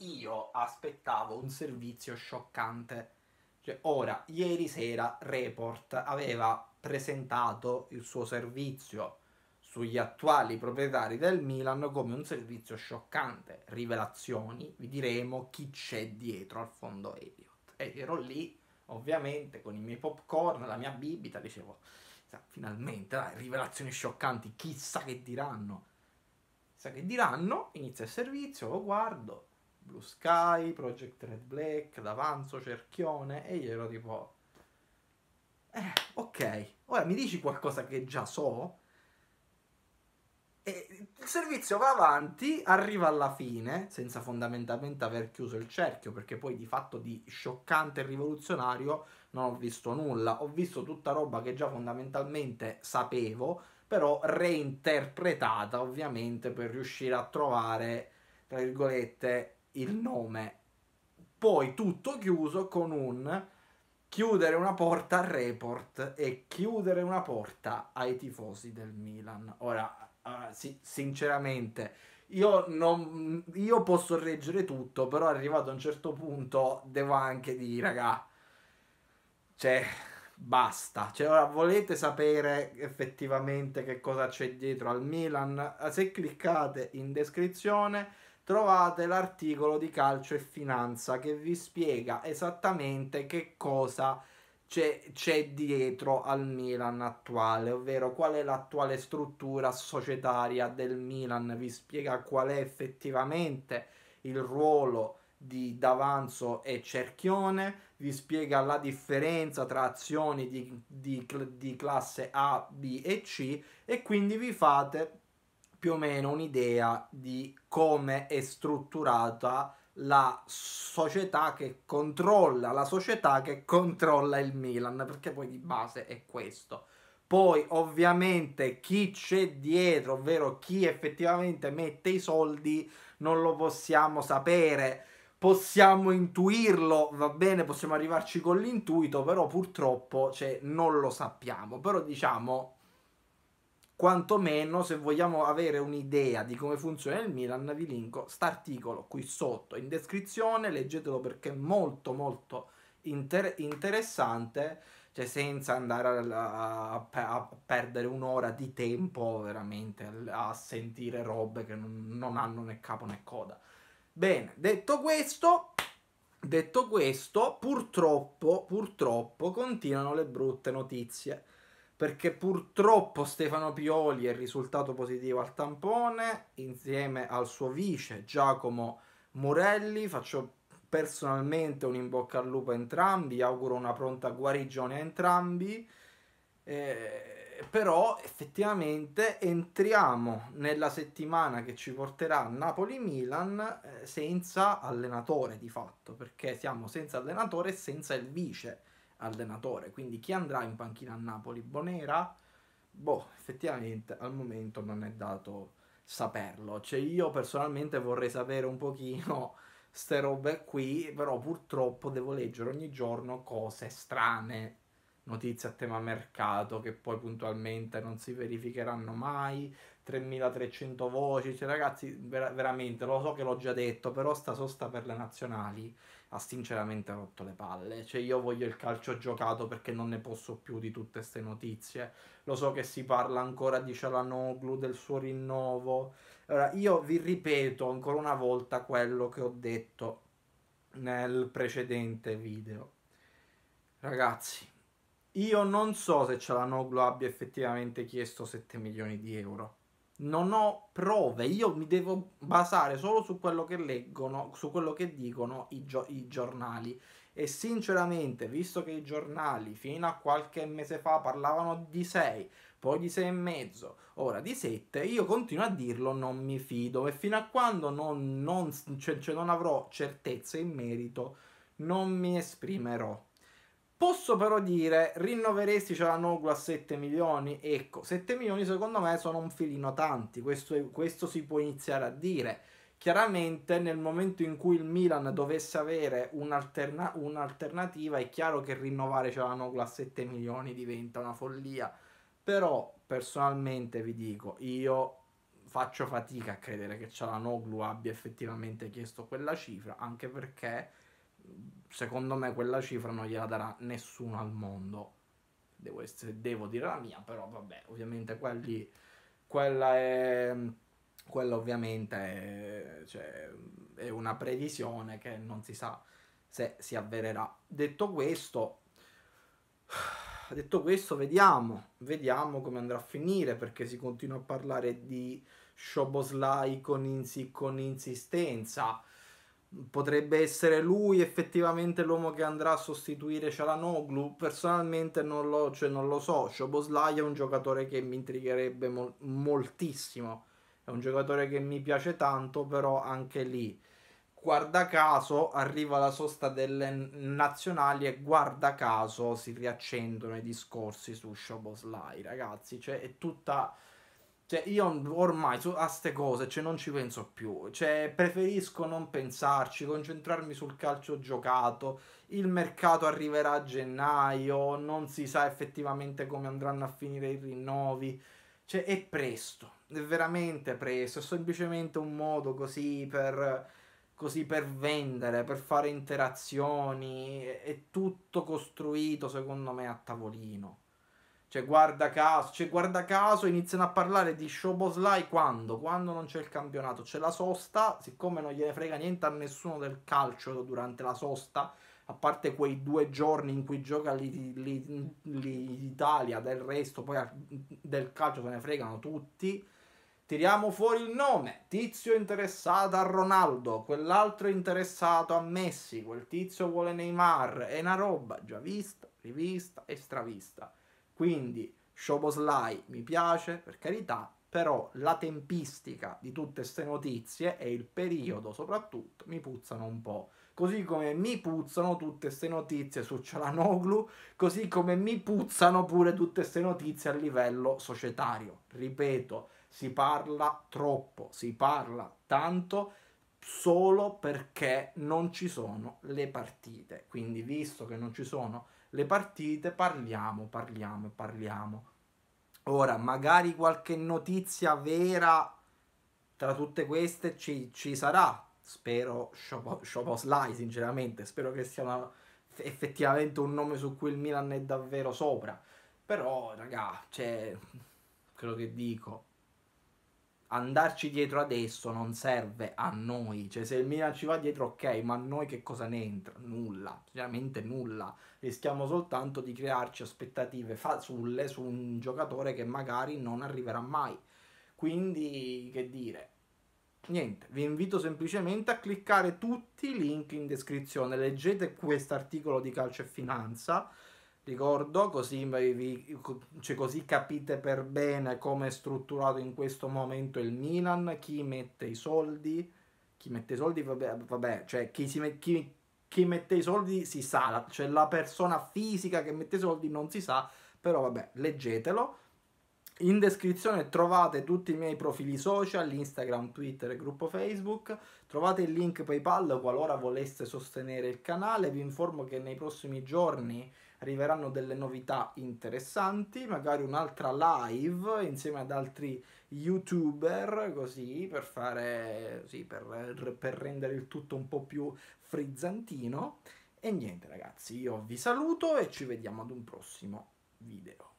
io aspettavo un servizio scioccante. Cioè, ora, ieri sera Report aveva presentato il suo servizio sugli attuali proprietari del Milan come un servizio scioccante. Rivelazioni, vi diremo chi c'è dietro al fondo Elliot. E ero lì, ovviamente, con i miei popcorn, la mia bibita, dicevo, finalmente, dai, rivelazioni scioccanti, chissà che diranno. Chissà che diranno, inizia il servizio, lo guardo, Blue Sky, Project Red Black, D'Avanzo, Cerchione e io ero tipo... Eh, ok, ora mi dici qualcosa che già so? E il servizio va avanti, arriva alla fine, senza fondamentalmente aver chiuso il cerchio, perché poi di fatto di scioccante e rivoluzionario non ho visto nulla. Ho visto tutta roba che già fondamentalmente sapevo, però reinterpretata ovviamente per riuscire a trovare, tra virgolette, il nome. Poi tutto chiuso con un chiudere una porta al report e chiudere una porta ai tifosi del Milan. Ora, uh, sì, sinceramente, io, non, io posso reggere tutto, però arrivato a un certo punto devo anche dire, raga, cioè, basta. Cioè, ora volete sapere effettivamente che cosa c'è dietro al Milan? Se cliccate in descrizione trovate l'articolo di calcio e finanza che vi spiega esattamente che cosa c'è, dietro al Milan attuale, ovvero qual è l'attuale struttura societaria del Milan, vi spiega qual è effettivamente il ruolo di D'Avanzo e Cerchione, vi spiega la differenza tra azioni di, di, di classe A, B e C e quindi vi fate più o meno un'idea di come è strutturata la società che controlla la società che controlla il Milan, perché poi di base è questo. Poi ovviamente chi c'è dietro, ovvero chi effettivamente mette i soldi, non lo possiamo sapere. Possiamo intuirlo, va bene, possiamo arrivarci con l'intuito, però purtroppo cioè, non lo sappiamo. Però diciamo quantomeno se vogliamo avere un'idea di come funziona il Milan vi linko sta qui sotto in descrizione, leggetelo perché è molto molto inter- interessante, cioè senza andare a, a, a, perdere un'ora di tempo veramente a sentire robe che non, non hanno né capo né coda. Bene, detto questo, detto questo, purtroppo, purtroppo continuano le brutte notizie perché purtroppo Stefano Pioli è risultato positivo al tampone insieme al suo vice Giacomo Morelli. Faccio personalmente un in bocca al lupo a entrambi, auguro una pronta guarigione a entrambi. Eh, però effettivamente entriamo nella settimana che ci porterà Napoli-Milan eh, senza allenatore di fatto, perché siamo senza allenatore e senza il vice allenatore. Quindi chi andrà in panchina a Napoli? Bonera? Boh, effettivamente al momento non è dato saperlo. Cioè io personalmente vorrei sapere un pochino ste robe qui, però purtroppo devo leggere ogni giorno cose strane notizie a tema mercato che poi puntualmente non si verificheranno mai, 3300 voci, cioè ragazzi ver- veramente lo so che l'ho già detto, però sta sosta per le nazionali ha sinceramente rotto le palle, cioè io voglio il calcio giocato perché non ne posso più di tutte queste notizie, lo so che si parla ancora di Cialanoglu, del suo rinnovo, allora io vi ripeto ancora una volta quello che ho detto nel precedente video, ragazzi io non so se Cialanoglu abbia effettivamente chiesto 7 milioni di euro. Non ho prove, io mi devo basare solo su quello che leggono, su quello che dicono i, gio- i giornali. E sinceramente, visto che i giornali fino a qualche mese fa parlavano di 6, poi di 6 e mezzo, ora di 7, io continuo a dirlo, non mi fido. E fino a quando non, non, cioè, cioè non avrò certezze in merito, non mi esprimerò. Posso però dire, rinnoveresti Cialanoglu cioè, a 7 milioni? Ecco, 7 milioni secondo me sono un filino tanti, questo, questo, si può iniziare a dire. Chiaramente nel momento in cui il Milan dovesse avere un'alterna- un'alternativa è chiaro che rinnovare Cialanoglu cioè, a 7 milioni diventa una follia. Però personalmente vi dico, io faccio fatica a credere che Cialanoglu cioè, abbia effettivamente chiesto quella cifra, anche perché secondo me quella cifra non gliela darà nessuno al mondo. Devo, essere, devo dire la mia, però vabbè, ovviamente quelli, quella è... Quella ovviamente è, cioè, è una previsione che non si sa se si avvererà. Detto questo, detto questo vediamo, vediamo come andrà a finire perché si continua a parlare di Shoboslai con, ins- con insistenza potrebbe essere lui effettivamente l'uomo che andrà a sostituire Cialanoglu personalmente non lo, cioè non lo so Shoboslai è un giocatore che mi intrigherebbe mol- moltissimo è un giocatore che mi piace tanto però anche lì guarda caso arriva la sosta delle nazionali e guarda caso si riaccendono i discorsi su Shoboslai ragazzi cioè è tutta cioè, io ormai su, a ste cose cioè, non ci penso più. Cioè, preferisco non pensarci, concentrarmi sul calcio giocato. Il mercato arriverà a gennaio, non si sa effettivamente come andranno a finire i rinnovi. Cioè, è presto, è veramente presto. È semplicemente un modo così per, così per vendere, per fare interazioni. È tutto costruito, secondo me, a tavolino. Cioè, guarda caso, cioè, guarda caso iniziano a parlare di Shoboslai quando? Quando non c'è il campionato. C'è la sosta, siccome non gliene frega niente a nessuno del calcio durante la sosta, a parte quei due giorni in cui gioca l'Italia, del resto poi del calcio se ne fregano tutti. Tiriamo fuori il nome, tizio interessato a Ronaldo, quell'altro interessato a Messi, quel tizio vuole Neymar, è una roba già vista, rivista e stravista. Quindi Shoboslai mi piace, per carità, però la tempistica di tutte queste notizie e il periodo soprattutto mi puzzano un po'. Così come mi puzzano tutte queste notizie su Cialanoglu, così come mi puzzano pure tutte queste notizie a livello societario. Ripeto, si parla troppo, si parla tanto solo perché non ci sono le partite. Quindi visto che non ci sono le partite, parliamo, parliamo, parliamo. Ora, magari qualche notizia vera tra tutte queste ci, ci sarà. Spero Shopo Sly, sinceramente, spero che sia una, effettivamente un nome su cui il Milan è davvero sopra. Però, raga, cioè, quello che dico, andarci dietro adesso non serve a noi. Cioè, se il Milan ci va dietro, ok, ma a noi che cosa ne entra? Nulla, veramente nulla. Rischiamo soltanto di crearci aspettative fasulle su un giocatore che magari non arriverà mai. Quindi, che dire. Niente, vi invito semplicemente a cliccare tutti i link in descrizione, leggete quest'articolo di Calcio e Finanza, ricordo, così, vi, cioè così, capite per bene come è strutturato in questo momento il Milan, chi mette i soldi, chi mette i soldi, vabbè, vabbè cioè chi, si, chi, chi mette i soldi si sa, cioè la persona fisica che mette i soldi non si sa, però vabbè, leggetelo. In descrizione trovate tutti i miei profili social, Instagram, Twitter e gruppo Facebook. Trovate il link PayPal qualora voleste sostenere il canale. Vi informo che nei prossimi giorni arriveranno delle novità interessanti, magari un'altra live insieme ad altri youtuber, così per fare sì, per, per rendere il tutto un po' più frizzantino. E niente ragazzi, io vi saluto e ci vediamo ad un prossimo video.